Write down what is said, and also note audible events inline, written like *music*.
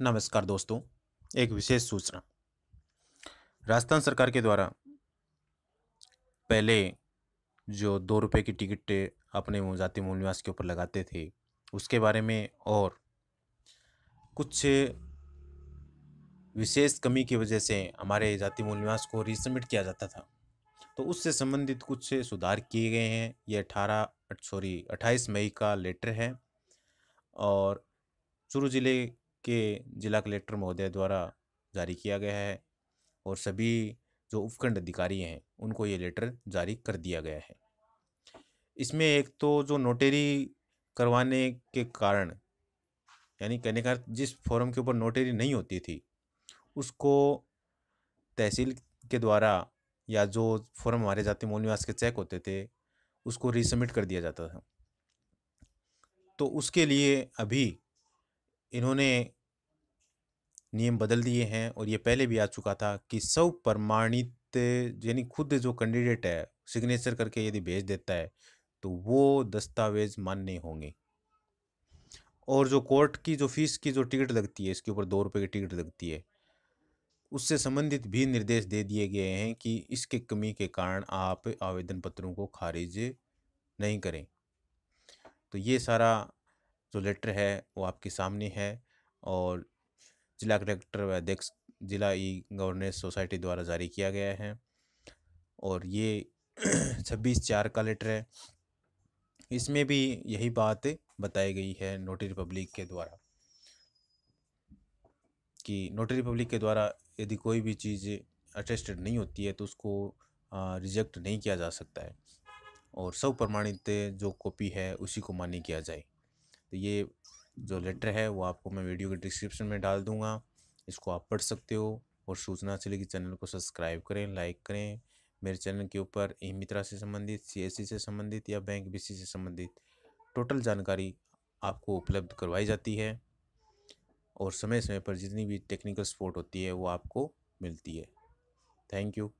नमस्कार दोस्तों एक विशेष सूचना राजस्थान सरकार के द्वारा पहले जो दो रुपये की टिकट अपने जाति मूल निवास के ऊपर लगाते थे उसके बारे में और कुछ विशेष कमी की वजह से हमारे जाति मूल निवास को रिसमिट किया जाता था तो उससे संबंधित कुछ सुधार किए गए हैं ये अठारह सॉरी अट्ठाईस मई का लेटर है और चूरू ज़िले के जिला कलेक्टर महोदय द्वारा जारी किया गया है और सभी जो उपखंड अधिकारी हैं उनको ये लेटर जारी कर दिया गया है इसमें एक तो जो नोटेरी करवाने के कारण यानी कहने का जिस फॉर्म के ऊपर नोटेरी नहीं होती थी उसको तहसील के द्वारा या जो फॉर्म हमारे जाते मूल निवास के चेक होते थे उसको रिसबमिट कर दिया जाता था तो उसके लिए अभी इन्होंने नियम बदल दिए हैं और ये पहले भी आ चुका था कि सब प्रमाणित यानी खुद जो कैंडिडेट है सिग्नेचर करके यदि भेज देता है तो वो दस्तावेज मान्य होंगे और जो कोर्ट की जो फीस की जो टिकट लगती है इसके ऊपर दो रुपये की टिकट लगती है उससे संबंधित भी निर्देश दे दिए गए हैं कि इसके कमी के कारण आप आवेदन पत्रों को खारिज नहीं करें तो ये सारा जो लेटर है वो आपके सामने है और जिला कलेक्टर व अध्यक्ष जिला ई गवर्नेंस सोसाइटी द्वारा जारी किया गया है और ये *clears throat* छब्बीस चार का लेटर है इसमें भी यही बात बताई गई है नोटरी रिपब्लिक के द्वारा कि नोटरी रिपब्लिक के द्वारा यदि कोई भी चीज़ अटेस्टेड नहीं होती है तो उसको रिजेक्ट नहीं किया जा सकता है और सब प्रमाणित जो कॉपी है उसी को मान्य किया जाए तो ये जो लेटर है वो आपको मैं वीडियो के डिस्क्रिप्शन में डाल दूँगा इसको आप पढ़ सकते हो और सूचना चले कि चैनल को सब्सक्राइब करें लाइक करें मेरे चैनल के ऊपर ई मित्रा से संबंधित सी से संबंधित या बैंक बी से संबंधित टोटल जानकारी आपको उपलब्ध करवाई जाती है और समय समय पर जितनी भी टेक्निकल सपोर्ट होती है वो आपको मिलती है थैंक यू